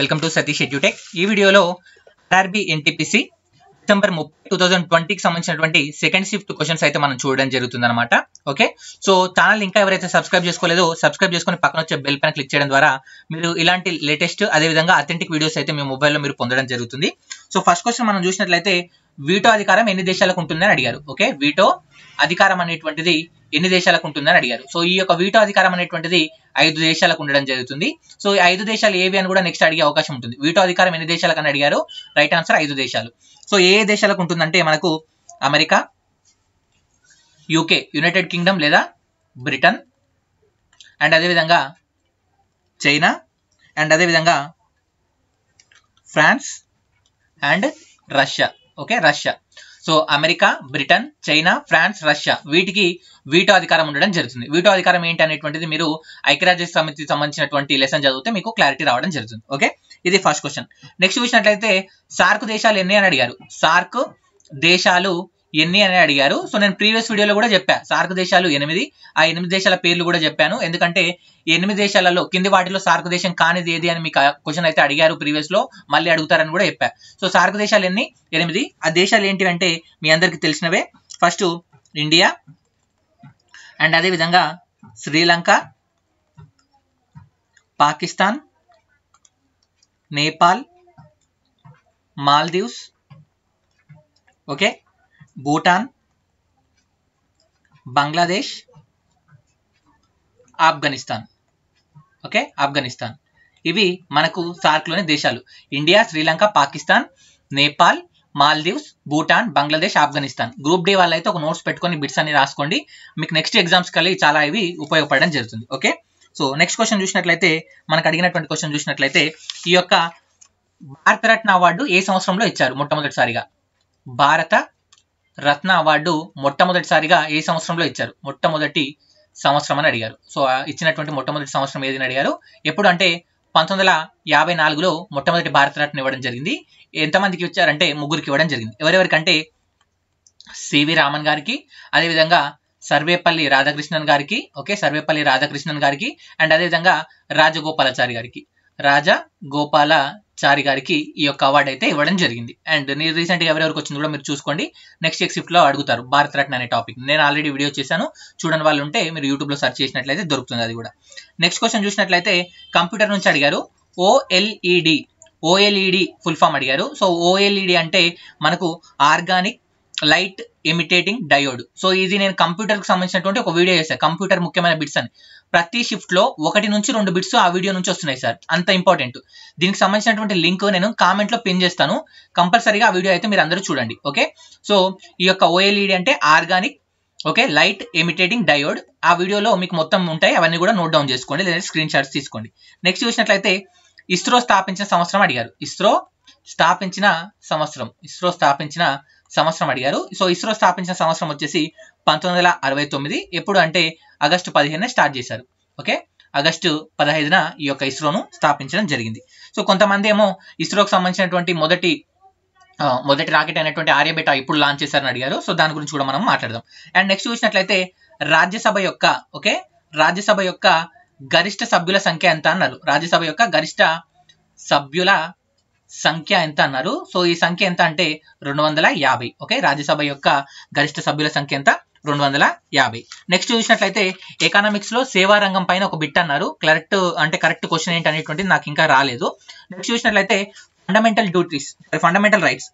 welcome to Satish edutech ఈ వీడియోలో RRB NTPC December ముప్పై టూ థౌసండ్ ట్వంటీకి సంబంధించినటువంటి సెకండ్ షిఫ్ట్ క్వశ్చన్స్ అయితే మనం చూడడం జరుగుతుంది అనమాట ఓకే సో ఛానల్ ఇంకా ఎవరైతే సబ్స్క్రైబ్ చేసుకోలేదో సబ్స్క్రైబ్ చేసుకుని పక్కన వచ్చే బెల్ పైన క్లిక్ చేయడం ద్వారా మీరు ఇలాంటి లేటెస్ట్ అదేవిధంగా అథెంటిక్ వీడియోస్ అయితే మీ మొబైల్లో మీరు పొందడం జరుగుతుంది సో ఫస్ట్ క్వశ్చన్ మనం చూసినట్లయితే వీటో అధికారం ఎన్ని దేశాలకు ఉంటుందని అడిగారు ఓకే వీటో అధికారం అనేటువంటిది ఎన్ని దేశాలకు ఉంటుందని అడిగారు సో ఈ యొక్క వీటో అధికారం అనేటువంటిది ఐదు దేశాలకు ఉండడం జరుగుతుంది సో ఈ ఐదు దేశాలు ఏవి అని కూడా నెక్స్ట్ అడిగే అవకాశం ఉంటుంది వీటో అధికారం ఎన్ని దేశాలకు అని అడిగారు రైట్ ఆన్సర్ ఐదు దేశాలు సో ఏ దేశాలకు ఉంటుందంటే మనకు అమెరికా యూకే యునైటెడ్ కింగ్డమ్ లేదా బ్రిటన్ అండ్ అదేవిధంగా చైనా అండ్ అదేవిధంగా France and Russia okay Russia so America Britain China France Russia వీటికి వీటో అధికారం ఉండడం జరుగుతుంది వీటో అధికారం ఏంటి అనేటువంటిది మీరు ఐక్యరాజ్య సమితికి సంబంధించినటువంటి లెసన్ చదివితే మీకు క్లారిటీ రావడం జరుగుతుంది ఓకే ఇది ఫస్ట్ క్వశ్చన్ నెక్స్ట్ చూసినట్లయితే సార్క్ దేశాలు ఎన్ని అని అడిగారు సార్క్ దేశాలు ఎన్ని అని అడిగారు సో నేను ప్రీవియస్ వీడియోలో కూడా చెప్పా సార్క్ దేశాలు ఎనిమిది ఆ ఎనిమిది దేశాల పేర్లు కూడా చెప్పాను ఎందుకంటే ఎనిమిది దేశాలలో కింది వాటిలో సార్క్ దేశం కానిది ఏది అని మీకు క్వశ్చన్ అయితే అడిగారు ప్రీవియస్ లో మళ్ళీ అడుగుతారని కూడా చెప్పా సో సార్క్ దేశాలు ఎన్ని ఎనిమిది ఆ దేశాలు ఏంటి అంటే మీ అందరికీ తెలిసినవే ఫస్ట్ ఇండియా అండ్ అదే విధంగా శ్రీలంక పాకిస్తాన్ నేపాల్ మాల్దీవ్స్ ఓకే భూటాన్ బంగ్లాదేశ్ ఆఫ్ఘనిస్తాన్ ఓకే ఆఫ్ఘనిస్తాన్ ఇవి మనకు సార్క్లోని దేశాలు India Sri Lanka Pakistan Nepal Maldives Bhutan Bangladesh Afghanistan group D వాళ్ళైతే ఒక నోట్స్ పెట్టుకొని బిట్స్ అని రాసుకోండి మీకు నెక్స్ట్ ఎగ్జామ్స్ కలి చాలా ఇవి ఉపయోగపడడం జరుగుతుంది ఓకే సో నెక్స్ట్ క్వశ్చన్ చూసినట్లయితే మనకు అడిగినటువంటి క్వశ్చన్ చూసినట్లయితే ఈ యొక్క భారతరత్న అవార్డు ఏ సంవత్సరంలో ఇచ్చారు మొట్టమొదటిసారిగా భారత రత్న అవార్డు మొట్టమొదటిసారిగా ఏ సంవత్సరంలో ఇచ్చారు మొట్టమొదటి సంవత్సరం అని అడిగారు సో ఇచ్చినటువంటి మొట్టమొదటి సంవత్సరం అని అడిగారు ఎప్పుడు అంటే పంతొమ్మిది వందల యాభై నాలుగులో మొట్టమొదటి భారతరత్న ఇవ్వడం జరిగింది ఎంతమందికి ఇచ్చారంటే ముగ్గురికి ఇవ్వడం జరిగింది ఎవరెవరికంటే సివి రామన్ గారికి అదేవిధంగా సర్వేపల్లి రాధాకృష్ణన్ గారికి ఓకే సర్వేపల్లి రాధాకృష్ణన్ గారికి అండ్ అదేవిధంగా రాజగోపాలాచారి గారికి రాజా గోపాల చారి గారికి ఈ యొక్క అవార్డు అయితే ఇవ్వడం జరిగింది అండ్ నేను రీసెంట్గా ఎవరెవరికి వచ్చింది కూడా మీరు చూసుకోండి నెక్స్ట్ లో అడుగుతారు భారతరత్న అనే టాపిక్ నేను ఆల్రెడీ వీడియో చేశాను చూడని వాళ్ళు ఉంటే మీరు యూట్యూబ్లో సర్చ్ చేసినట్లయితే దొరుకుతుంది అది కూడా నెక్స్ట్ క్వశ్చన్ చూసినట్లయితే కంప్యూటర్ నుంచి అడిగారు ఓఎల్ఈడి ఓఎల్ఈడి ఫుల్ ఫామ్ అడిగారు సో ఓఎల్ఈడి e అంటే మనకు organic light imitating diode so ఇది నేను కంప్యూటర్కి సంబంధించినటువంటి ఒక వీడియో చేశాను కంప్యూటర్ ముఖ్యమైన బిట్స్ అని ప్రతి షిఫ్ట్లో ఒకటి నుంచి రెండు బిట్స్ ఆ వీడియో నుంచి వస్తున్నాయి సార్ అంత ఇంపార్టెంట్ దీనికి సంబంధించినటువంటి లింక్ నేను కామెంట్లో పిన్ చేస్తాను కంపల్సరీగా ఆ వీడియో అయితే మీరు అందరూ చూడండి ఓకే సో ఈ యొక్క ఓఎల్ఈడి e అంటే organic okay light emitting diode ఆ వీడియోలో మీకు మొత్తం ఉంటాయి అవన్నీ కూడా నోట్ డౌన్ చేసుకోండి లేదా స్క్రీన్ షాట్స్ తీసుకోండి నెక్స్ట్ చూసినట్లయితే ఇస్రో స్థాపించిన సంవత్సరం అడిగారు ఇస్రో స్థాపించిన సంవత్సరం ఇస్రో స్థాపించిన సంవత్సరం అడిగారు సో ఇస్రో స్థాపించిన సంవత్సరం వచ్చేసి పంతొమ్మిది వందల అరవై తొమ్మిది ఎప్పుడు అంటే ఆగస్టు పదిహేనున స్టార్ట్ చేశారు ఓకే ఆగస్టు పదహైదున ఈ యొక్క ఇస్రోను స్థాపించడం జరిగింది సో కొంతమంది ఏమో ఇస్రోకి సంబంధించినటువంటి మొదటి మొదటి రాకెట్ అయినటువంటి ఆర్యబేట ఇప్పుడు లాంచ్ చేశారని అడిగారు సో దాని గురించి కూడా మనం మాట్లాడదాం అండ్ నెక్స్ట్ చూసినట్లయితే రాజ్యసభ యొక్క ఓకే రాజ్యసభ యొక్క గరిష్ట సభ్యుల సంఖ్య ఎంత అన్నారు రాజ్యసభ యొక్క గరిష్ట సభ్యుల సంఖ్య ఎంత అన్నారు సో ఈ సంఖ్య ఎంత అంటే రెండు వందల యాభై ఓకే రాజ్యసభ యొక్క గరిష్ట సభ్యుల సంఖ్య ఎంత రెండు వందల యాభై నెక్స్ట్ చూసినట్లయితే ఎకనామిక్స్ లో సేవా రంగం పైన ఒక బిట్ అన్నారు కరెక్ట్ అంటే కరెక్ట్ క్వశ్చన్ ఏంటి అనేటువంటిది నాకు ఇంకా రాలేదు నెక్స్ట్ చూసినట్లయితే fundamental duties fundamental rights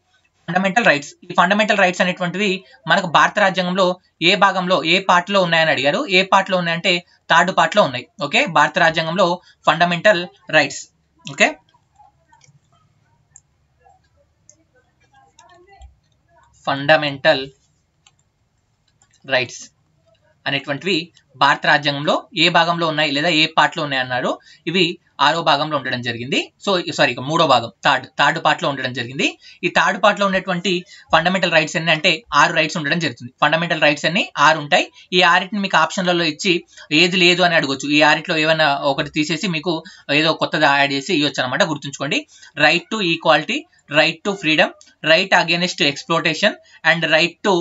fundamental rights ఈ ఫండమెంటల్ రైట్స్ అనేటువంటివి మనకు భారత రాజ్యాంగంలో ఏ భాగంలో ఏ పార్ట్లో ఉన్నాయని అడిగారు ఏ పార్ట్లో ఉన్నాయంటే థర్డ్ పార్ట్లో ఉన్నాయి ఓకే భారత రాజ్యాంగంలో fundamental rights okay fundamental rights అనేటువంటివి భారత రాజ్యాంగంలో ఏ భాగంలో ఉన్నాయి లేదా ఏ పార్ట్లో ఉన్నాయి అన్నారు ఇవి ఆరో భాగంలో ఉండడం జరిగింది సో సారీ మూడో భాగం థర్డ్ థర్డ్ పార్ట్లో ఉండడం జరిగింది ఈ థర్డ్ పార్ట్లో ఉన్నటువంటి ఫండమెంటల్ రైట్స్ అన్ని అంటే ఆరు రైట్స్ ఉండడం జరుగుతుంది ఫండమెంటల్ రైట్స్ అన్ని ఆరు ఉంటాయి ఈ ఆరిటిని మీకు ఆప్షన్లలో ఇచ్చి ఏది లేదు అని అడగొచ్చు ఈ ఆరిట్లో ఏమైనా ఒకటి తీసేసి మీకు ఏదో కొత్తది యాడ్ చేసి ఇవ్వచ్చు అనమాట గుర్తుంచుకోండి right to equality right to freedom right against exploitation and right to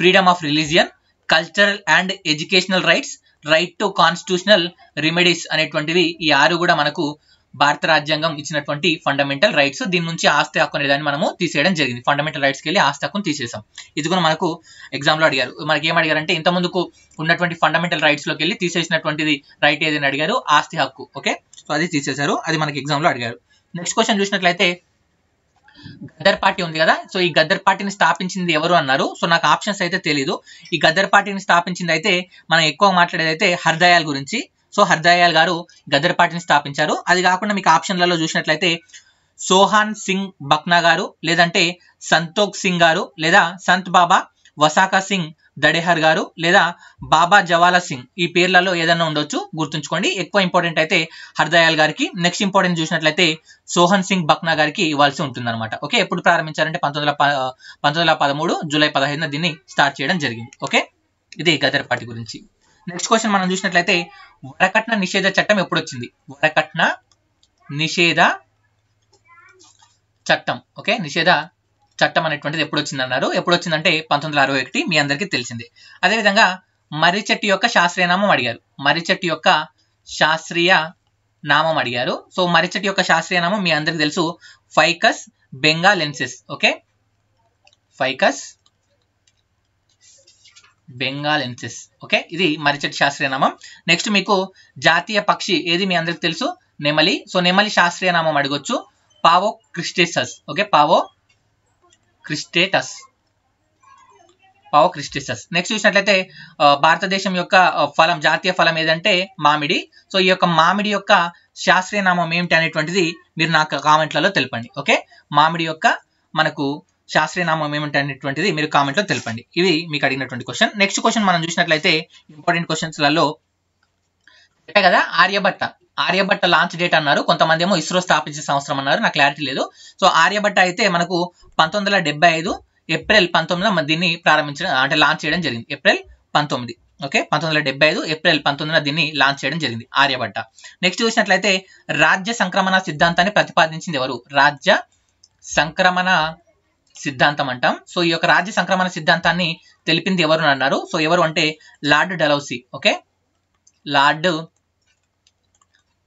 freedom of religion cultural and educational rights right to constitutional remedies అనేటువంటివి ఈ ఆరు కూడా మనకు భారత రాజ్యాంగం ఇచ్చినటువంటి ఫండమెంటల్ రైట్స్ దీని నుంచి ఆస్తి హక్కు అనేదాన్ని మనము తీసేయడం జరిగింది ఫండమెంటల్ రైట్స్కి వెళ్ళి ఆస్తి హక్కును తీసేసాం ఇది కూడా మనకు ఎగ్జామ్లో అడిగారు మనకి ఏం అడిగారంటే ఇంతకుముందుకు ఉన్నటువంటి ఫండమెంటల్ రైట్స్లోకి వెళ్ళి తీసేసినటువంటిది రైట్ ఏదని అడిగారు ఆస్తి హక్కు ఓకే సో అది తీసేశారు అది మనకి ఎగ్జామ్లో అడిగారు నెక్స్ట్ క్వశ్చన్ చూసినట్లయితే గద్దర్ పార్టీ ఉంది కదా సో ఈ గద్దర్ పార్టీని స్థాపించింది ఎవరు అన్నారు సో నాకు ఆప్షన్స్ అయితే తెలియదు ఈ గద్దర్ పార్టీని స్థాపించింది అయితే మనం ఎక్కువ మాట్లాడేది అయితే హర్దయాల్ గురించి సో హర్దయాల్ గారు గద్దర్ పార్టీని స్థాపించారు అది కాకుండా మీకు ఆప్షన్లలో చూసినట్లయితే సోహాన్ సింగ్ బక్నా గారు లేదంటే సంతోక్ సింగ్ గారు లేదా సంత్ బాబా వసాకా సింగ్ దడేహర్ గారు లేదా బాబా జవాలా సింగ్ ఈ పేర్లలో ఏదైనా ఉండొచ్చు గుర్తుంచుకోండి ఎక్కువ ఇంపార్టెంట్ అయితే హర్దయాల్ గారికి నెక్స్ట్ ఇంపార్టెంట్ చూసినట్లయితే సోహన్ సింగ్ బక్నా గారికి ఇవ్వాల్సి ఉంటుంది అనమాట ఓకే ఎప్పుడు ప్రారంభించారంటే పంతొమ్మిది పంతొమ్మిది వందల పదమూడు జూలై పదహైదున దీన్ని స్టార్ట్ చేయడం జరిగింది ఓకే ఇది గదర్ పార్టీ గురించి నెక్స్ట్ క్వశ్చన్ మనం చూసినట్లయితే వరకట్న నిషేధ చట్టం ఎప్పుడు వచ్చింది వరకట్న నిషేధ చట్టం ఓకే నిషేధ చట్టం అనేటువంటిది ఎప్పుడు వచ్చిందన్నారు ఎప్పుడు వచ్చిందంటే పంతొమ్మిది వందల అరవై ఒకటి మీ అందరికీ తెలిసింది అదేవిధంగా మర్రిచెట్టు యొక్క శాస్త్రీయ నామం అడిగారు మర్రిచెట్టు యొక్క శాస్త్రీయ నామం అడిగారు సో మర్రిచెట్టు యొక్క శాస్త్రీయ నామం మీ అందరికీ తెలుసు ficus benghalensis okay ficus benghalensis okay ఇది మర్రిచెట్టు శాస్త్రీయ నామం నెక్స్ట్ మీకు జాతీయ పక్షి ఏది మీ అందరికి తెలుసు నెమలి సో నెమలి శాస్త్రీయ నామం అడగొచ్చు పావో క్రిస్టిసస్ ఓకే పావో క్రిస్టేటస్ పావు క్రిస్టిసస్ నెక్స్ట్ చూసినట్లయితే భారతదేశం యొక్క ఫలం జాతీయ ఫలం ఏదంటే మామిడి సో ఈ యొక్క మామిడి యొక్క శాస్త్రీయ నామం ఏమిటి అనేటువంటిది మీరు నాకు కామెంట్లలో తెలపండి ఓకే మామిడి యొక్క మనకు శాస్త్రీయ నామం ఏమిటి అనేటువంటిది మీరు కామెంట్లో తెలపండి ఇవి మీకు అడిగినటువంటి క్వశ్చన్ నెక్స్ట్ క్వశ్చన్ మనం చూసినట్లయితే ఇంపార్టెంట్ క్వశ్చన్స్లలో చెప్పే కదా ఆర్యభట్ట ఆర్యభట్ట లాంచ్ డేట్ అన్నారు కొంతమంది ఏమో ఇస్రో స్థాపించే సంవత్సరం అన్నారు నాకు క్లారిటీ లేదు సో ఆర్యభట్ట అయితే మనకు పంతొమ్మిది ఏప్రిల్ పంతొమ్మిదిన దీన్ని ప్రారంభించడం అంటే లాంచ్ చేయడం జరిగింది ఏప్రిల్ పంతొమ్మిది ఓకే పంతొమ్మిది ఐదు ఏప్రిల్ పంతొమ్మిదిన దీన్ని లాంచ్ చేయడం జరిగింది ఆర్యభట్ట నెక్స్ట్ చూసినట్లయితే రాజ్య సంక్రమణ సిద్ధాంతాన్ని ప్రతిపాదించింది ఎవరు రాజ్య సంక్రమణ సిద్ధాంతం అంటాం సో ఈ యొక్క రాజ్య సంక్రమణ సిద్ధాంతాన్ని తెలిపింది ఎవరు అన్నారు సో ఎవరు అంటే Lord Dalhousie okay Lord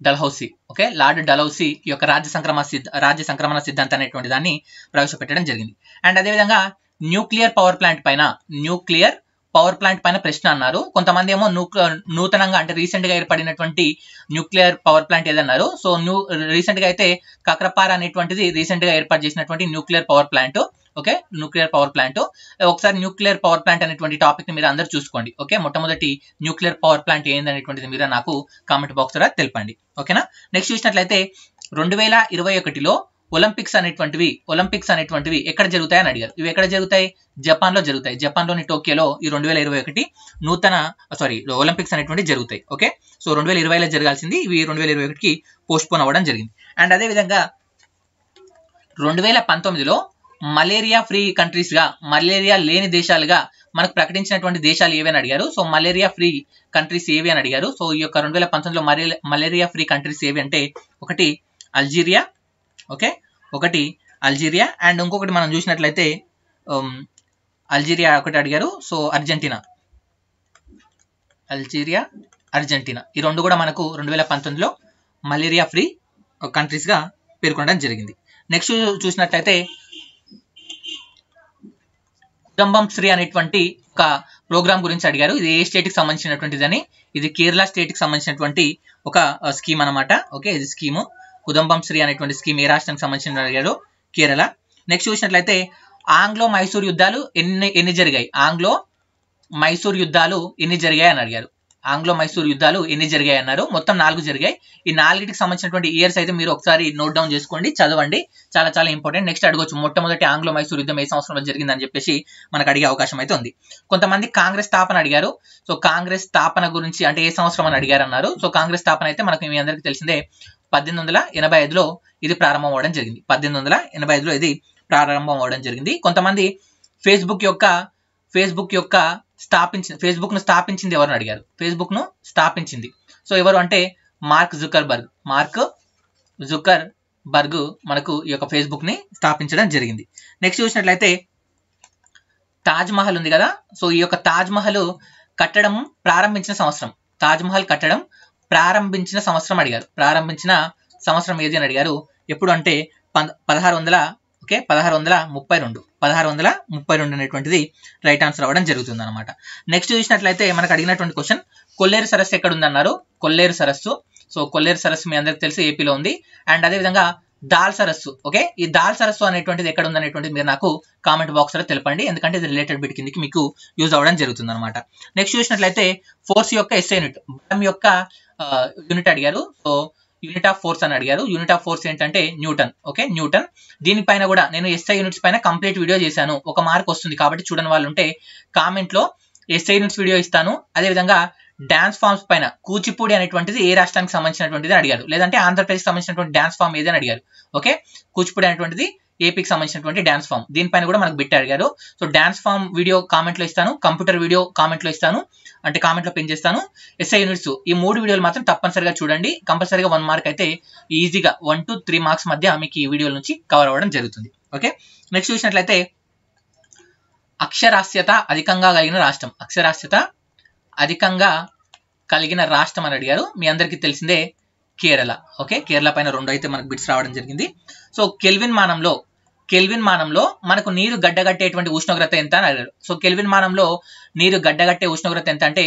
Dalhousie okay Lord Dalhousie ఈ యొక్క రాజ్య సంక్రమణ సిద్ధ రాజ్య సంక్రమణ సిద్ధాంతం అనేటువంటి దాన్ని ప్రవేశపెట్టడం జరిగింది అండ్ అదేవిధంగా న్యూక్లియర్ పవర్ ప్లాంట్ పైన న్యూక్లియర్ పవర్ ప్లాంట్ పైన ప్రశ్న అన్నారు కొంతమంది ఏమో నూతనంగా అంటే రీసెంట్ గా ఏర్పడినటువంటి న్యూక్లియర్ పవర్ ప్లాంట్ ఏదన్నారు సో న్యూ రీసెంట్ గా అయితే కక్రపార అనేటువంటిది రీసెంట్ గా ఏర్పాటు చేసినటువంటి nuclear power plant okay nuclear power plant ఒకసారి న్యూక్లియర్ పవర్ ప్లాంట్ అనేటువంటి టాపిక్ ని మీరు అందరు చూసుకోండి ఓకే మొట్టమొదటి న్యూక్లియర్ పవర్ ప్లాంట్ ఏంది అనేటువంటిది మీరు నాకు కామెంట్ బాక్స్ ద్వారా తెలిపండి ఓకేనా నెక్స్ట్ చూసినట్లయితే రెండు వేల ఇరవై ఒకటిలో ఒలింపిక్స్ అనేటువంటివి ఒలింపిక్స్ అనేటువంటివి ఎక్కడ జరుగుతాయని అడిగారు ఇవి ఎక్కడ జరుగుతాయి జపాన్ లో జరుగుతాయి జపాన్ లోని టోక్యోలో ఈ రెండు వేల ఇరవై ఒకటి నూతన సారీ ఒలింపిక్స్ అనేటువంటి జరుగుతాయి ఓకే సో రెండు వేల ఇరవైలో జరగాల్సింది ఇవి రెండు వేల ఇరవై ఒకటికి పోస్ట్ పోన్ అవ్వడం జరిగింది అండ్ అదేవిధంగా రెండు వేల పంతొమ్మిదిలో మలేరియా ఫ్రీ కంట్రీస్గా మలేరియా లేని దేశాలుగా మనకు ప్రకటించినటువంటి దేశాలు ఏవి అని అడిగారు సో మలేరియా ఫ్రీ కంట్రీస్ ఏవి అని అడిగారు సో ఈ యొక్క రెండు వేల పంతొమ్మిదిలో మలేరియా ఫ్రీ కంట్రీస్ ఏవి అంటే ఒకటి అల్జీరియా ఓకే ఒకటి అల్జీరియా అండ్ ఇంకొకటి మనం చూసినట్లయితే అల్జీరియా ఒకటి అడిగారు సో అర్జెంటీనా అల్జీరియా అర్జెంటీనా ఈ రెండు కూడా మనకు రెండు వేల పంతొమ్మిదిలో మలేరియా ఫ్రీ కంట్రీస్గా పేర్కొనడం జరిగింది నెక్స్ట్ చూసినట్లయితే కుటుంబం శ్రీ అనేటువంటి ఒక ప్రోగ్రామ్ గురించి అడిగారు ఇది ఏ స్టేట్ కి సంబంధించినటువంటిదని ఇది కేరళ స్టేట్ కి సంబంధించినటువంటి ఒక స్కీమ్ అనమాట ఓకే ఇది స్కీము కుదంబం శ్రీ అనేటువంటి స్కీమ్ ఏ రాష్ట్రానికి సంబంధించిన అడిగారు కేరళ నెక్స్ట్ చూసినట్లయితే ఆంగ్లో మైసూర్ యుద్ధాలు ఎన్ని ఎన్ని జరిగాయి ఆంగ్లో మైసూర్ యుద్ధాలు ఎన్ని జరిగాయి అని అడిగారు ఆంగ్లో మైసూర్ యుద్ధాలు ఎన్ని జరిగాయి అన్నారు మొత్తం నాలుగు జరిగాయి ఈ నాలుగిటికి సంబంధించినటువంటి ఇయర్స్ అయితే మీరు ఒకసారి నోట్ డౌన్ చేసుకోండి చదవండి చాలా చాలా ఇంపార్టెంట్ నెక్స్ట్ అడగొచ్చు మొట్టమొదటి ఆంగ్లో మైసూర్ యుద్ధం ఏ సంవత్సరంలో జరిగిందని చెప్పేసి మనకు అడిగే అవకాశం అయితే ఉంది కొంతమంది కాంగ్రెస్ స్థాపన అడిగారు సో కాంగ్రెస్ స్థాపన గురించి అంటే ఏ సంవత్సరం అని అడిగారు అన్నారు సో కాంగ్రెస్ స్థాపన అయితే మనకు మీ అందరికీ తెలిసిందే పద్దెనిమిది వందల ఎనభై ఐదులో ఇది ప్రారంభం అవడం జరిగింది పద్దెనిమిది వందల ఎనభై ఐదులో ఇది ప్రారంభం అవడం జరిగింది కొంతమంది ఫేస్బుక్ యొక్క ఫేస్బుక్ యొక్క స్థాపించింది ఫేస్బుక్ను స్థాపించింది ఎవరు అడిగారు ఫేస్బుక్ను స్థాపించింది సో ఎవరు అంటే మార్క్ జుకర్ బర్గ్ మార్క్ జుకర్ బర్గ్ మనకు ఈ యొక్క ఫేస్బుక్ని స్థాపించడం జరిగింది నెక్స్ట్ చూసినట్లయితే తాజ్ మహల్ ఉంది కదా సో ఈ యొక్క తాజ్ మహల్ కట్టడం ప్రారంభించిన సంవత్సరం తాజ్ మహల్ కట్టడం ప్రారంభించిన సంవత్సరం అడిగారు ప్రారంభించిన సంవత్సరం ఏది అని అడిగారు ఎప్పుడు అంటే పదహారు వందల ఓకే పదహారు వందల ముప్పై రెండు పదహారు వందల ముప్పై రెండు అనేటువంటిది రైట్ ఆన్సర్ అవ్వడం జరుగుతుంది అనమాట నెక్స్ట్ చూసినట్లయితే మనకు అడిగినటువంటి క్వశ్చన్ కొల్లేరు సరస్సు ఎక్కడ అన్నారు కొల్లేరు సరస్సు సో కొల్లేరు సరస్సు మీ అందరికి తెలిసి ఏపీలో ఉంది అండ్ అదేవిధంగా దాల్ సరస్సు ఓకే ఈ దాల్ సరస్సు అనేటువంటిది ఎక్కడ ఉందనేటువంటిది మీరు నాకు కామెంట్ బాక్స్ లో తెలపండి ఎందుకంటే ఇది రిలేటెడ్ బిట్ కిందకి మీకు యూజ్ అవ్వడం జరుగుతుంది అనమాట నెక్స్ట్ చూసినట్లయితే ఫోర్స్ యొక్క ఎస్ యూనిట్ బలం యొక్క యూనిట్ uh, అడిగారు సో యూనిట్ ఆఫ్ ఫోర్స్ అని అడిగారు యూనిట్ ఆఫ్ ఫోర్స్ ఏంటంటే న్యూటన్ ఓకే న్యూటన్ దీనిపైన కూడా నేను ఎస్ఐ యూనిట్స్ పైన కంప్లీట్ వీడియో చేశాను ఒక మార్క్ వస్తుంది కాబట్టి చూడని వాళ్ళు ఉంటే కామెంట్లో ఎస్ఐ యూనిట్స్ వీడియో ఇస్తాను అదేవిధంగా డాన్స్ ఫామ్స్ పైన కూచిపూడి అనేటువంటిది ఏ రాష్ట్రానికి సంబంధించినటువంటిది అడిగారు లేదంటే ఆంధ్రప్రదేశ్ సంబంధించినటువంటి డాన్స్ ఫామ్ ఏదని అడిగారు ఓకే కూచిపూడి అనేటువంటిది ఏపీకి సంబంధించినటువంటి డాన్స్ ఫామ్ దీనిపైన కూడా మనకు బిట్ అడిగారు సో డాన్స్ ఫామ్ వీడియో కామెంట్లో ఇస్తాను కంప్యూటర్ వీడియో కామెంట్లో ఇస్తాను అంటే కామెంట్లో పెన్ చేస్తాను ఎస్ఐ యూనిట్స్ ఈ మూడు వీడియోలు మాత్రం తప్పనిసరిగా చూడండి కంపల్సరిగా వన్ మార్క్ అయితే ఈజీగా వన్ టు త్రీ మార్క్స్ మధ్య మీకు ఈ వీడియోల నుంచి కవర్ అవ్వడం జరుగుతుంది ఓకే నెక్స్ట్ చూసినట్లయితే అక్షరాస్యత అధికంగా కలిగిన రాష్ట్రం అక్షరాస్యత అధికంగా కలిగిన రాష్ట్రం అని అడిగారు మీ అందరికీ తెలిసిందే కేరళ ఓకే కేరళ పైన రెండు అయితే మనకు బిట్స్ రావడం జరిగింది సో కెల్విన్ మానంలో కెల్విన్ మానంలో మనకు నీరు గడ్డగట్టేటువంటి ఉష్ణోగ్రత ఎంత అని అడిగారు సో కెల్విన్ మానంలో నీరు గడ్డగట్టే ఉష్ణోగ్రత ఎంత అంటే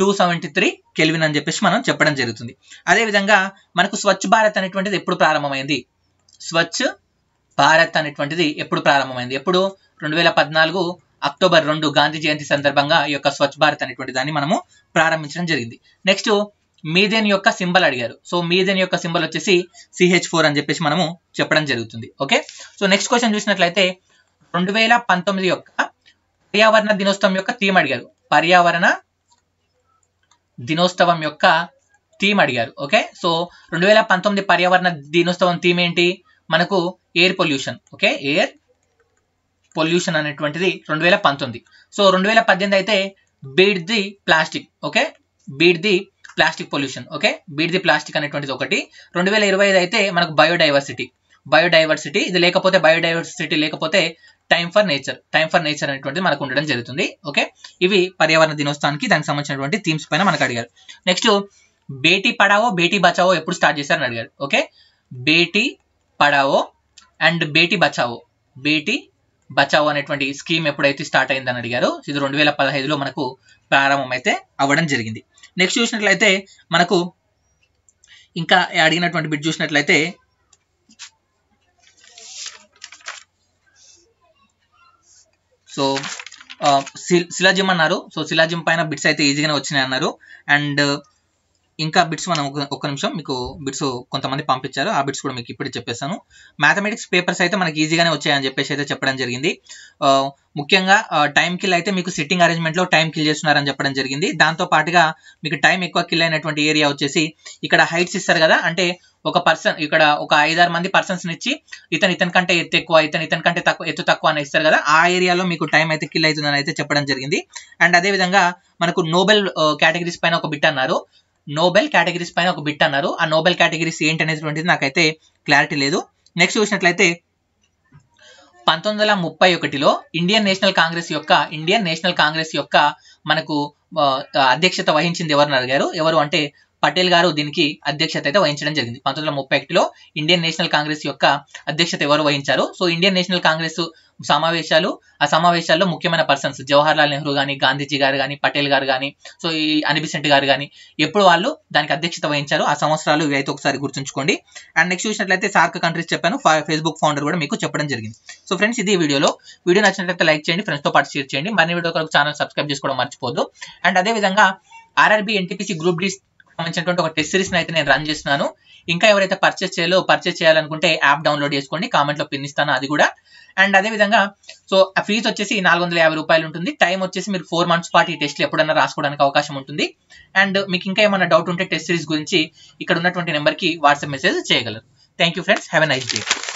టూ సెవెంటీ త్రీ కెల్విన్ అని చెప్పేసి మనం చెప్పడం జరుగుతుంది అదేవిధంగా మనకు స్వచ్ఛ భారత్ అనేటువంటిది ఎప్పుడు ప్రారంభమైంది స్వచ్ఛ భారత్ అనేటువంటిది ఎప్పుడు ప్రారంభమైంది ఎప్పుడు రెండు వేల పద్నాలుగు అక్టోబర్ రెండు గాంధీ జయంతి సందర్భంగా ఈ యొక్క స్వచ్ఛ భారత్ అనేటువంటి దాన్ని మనము ప్రారంభించడం జరిగింది నెక్స్ట్ మీదేన్ యొక్క సింబల్ అడిగారు సో మీదేన్ యొక్క సింబల్ వచ్చేసి సిహెచ్ ఫోర్ అని చెప్పేసి మనము చెప్పడం జరుగుతుంది ఓకే సో నెక్స్ట్ క్వశ్చన్ చూసినట్లయితే రెండు వేల పంతొమ్మిది యొక్క పర్యావరణ దినోత్సవం యొక్క థీమ్ అడిగారు పర్యావరణ దినోత్సవం యొక్క థీమ్ అడిగారు ఓకే సో రెండు వేల పంతొమ్మిది పర్యావరణ దినోత్సవం థీమ్ ఏంటి మనకు air pollution okay air pollution అనేటువంటిది రెండు వేల పంతొమ్మిది సో రెండు వేల పద్దెనిమిది అయితే beat the plastic okay beat the plastic pollution okay beat the plastic అనేటువంటిది ఒకటి రెండు వేల ఇరవై ఐదు అయితే మనకు బయోడైవర్సిటీ బయోడైవర్సిటీ ఇది లేకపోతే బయోడైవర్సిటీ లేకపోతే time for nature time for nature అనేటువంటిది మనకు ఉండడం జరుగుతుంది ఓకే ఇవి పర్యావరణ దినోత్సవానికి దానికి సంబంధించినటువంటి థీమ్స్ పైన మనకు అడిగారు నెక్స్ట్ బేటీ పడావో బేటీ బచావో ఎప్పుడు స్టార్ట్ చేశారని అడిగారు ఓకే బేటీ పడావో అండ్ బేటీ బచావో బేటీ బచావ్ అనేటువంటి స్కీమ్ ఎప్పుడైతే స్టార్ట్ అయిందని అడిగారు ఇది రెండు వేల పదహైదులో మనకు ప్రారంభమైతే అవ్వడం జరిగింది నెక్స్ట్ చూసినట్లయితే మనకు ఇంకా అడిగినటువంటి బిడ్ చూసినట్లయితే సో శిలాజిమ్ అన్నారు సో శిలాజిమ్ పైన బిట్స్ అయితే ఈజీగానే వచ్చినాయి అన్నారు అండ్ ఇంకా బిట్స్ మనం ఒక నిమిషం మీకు బిట్స్ కొంతమంది పంపించారు ఆ బిట్స్ కూడా మీకు ఇప్పుడు చెప్పేస్తాను మ్యాథమెటిక్స్ పేపర్స్ అయితే మనకి ఈజీగానే వచ్చాయని చెప్పేసి అయితే చెప్పడం జరిగింది ముఖ్యంగా టైం కిల్ అయితే మీకు సిట్టింగ్ అరేంజ్మెంట్లో టైం కిల్ చేస్తున్నారని చెప్పడం జరిగింది దాంతో పాటుగా మీకు టైం ఎక్కువ కిల్ అయినటువంటి ఏరియా వచ్చేసి ఇక్కడ హైట్స్ ఇస్తారు కదా అంటే ఒక పర్సన్ ఇక్కడ ఒక ఐదారు మంది పర్సన్స్ ఇచ్చి ఇతను ఇతని కంటే ఎత్తు ఎక్కువ ఇతను ఇతని కంటే తక్కువ ఎత్తు తక్కువ అని ఇస్తారు కదా ఆ ఏరియాలో మీకు టైం అయితే కిల్ అవుతుందని అయితే చెప్పడం జరిగింది అండ్ అదేవిధంగా మనకు నోబెల్ కేటగిరీస్ పైన ఒక బిట్ అన్నారు నోబెల్ కేటగిరీస్ పైన ఒక బిట్ అన్నారు ఆ నోబెల్ కేటగిరీస్ ఏంటి అనేటువంటిది నాకైతే క్లారిటీ లేదు నెక్స్ట్ చూసినట్లయితే పంతొమ్మిది వందల ముప్పై ఒకటిలో ఇండియన్ నేషనల్ కాంగ్రెస్ యొక్క ఇండియన్ నేషనల్ కాంగ్రెస్ యొక్క మనకు అధ్యక్షత వహించింది ఎవరు అడిగారు ఎవరు అంటే పటేల్ గారు దీనికి అధ్యక్షత అయితే వహించడం జరిగింది పంతొమ్మిది వందల ముప్పై ఒకటిలో ఇండియన్ నేషనల్ కాంగ్రెస్ యొక్క అధ్యక్షత ఎవరు వహించారు సో ఇండియన్ నేషనల్ కాంగ్రెస్ సమావేశాలు ఆ సమావేశాల్లో ముఖ్యమైన పర్సన్స్ జవహర్లాల్ నెహ్రూ కానీ గాంధీజీ గారు కానీ పటేల్ గారు కానీ సో ఈ అనిబిసెంట్ గారు కానీ ఎప్పుడు వాళ్ళు దానికి అధ్యక్షత వహించారు ఆ సంవత్సరాలు ఇవి అయితే ఒకసారి గుర్తుంచుకోండి అండ్ నెక్స్ట్ చూసినట్లయితే సార్క్ కంట్రీస్ చెప్పాను ఫేస్బుక్ ఫౌండర్ కూడా మీకు చెప్పడం జరిగింది సో ఫ్రెండ్స్ ఇది వీడియోలో వీడియో నచ్చినట్లయితే లైక్ చేయండి ఫ్రెండ్స్తో పాటు షేర్ చేయండి మరిన్ని వీడియో ఛానల్ సబ్స్క్రైబ్ చేసుకోవడం మర్చిపోద్దు అండ్ అదేవిధంగా ఆర్ఆర్బి ఎన్టీపీసీ గ్రూప్ డి సంబంధించినటువంటి ఒక టెస్ట్ సిరీస్ అయితే నేను రన్ చేస్తున్నాను ఇంకా ఎవరైతే పర్చేస్ చేయాలో పర్చేస్ చేయాలనుకుంటే యాప్ డౌన్లోడ్ చేసుకోండి కామెంట్లో పిన్ ఇస్తాను అది కూడా అండ్ అదే విధంగా సో ఆ ఫీజు వచ్చేసి నాలుగు వందల యాభై రూపాయలు ఉంటుంది టైం వచ్చేసి మీరు ఫోర్ మంత్స్ పాటు ఈ టెస్ట్ ఎప్పుడైనా రాసుకోవడానికి అవకాశం ఉంటుంది అండ్ మీకు ఇంకా ఏమైనా డౌట్ ఉంటే టెస్ట్ సిరీస్ గురించి ఇక్కడ ఉన్నటువంటి నెంబర్ కి వాట్సాప్ మెసేజ్ చేయగలరు thank you friends have a nice day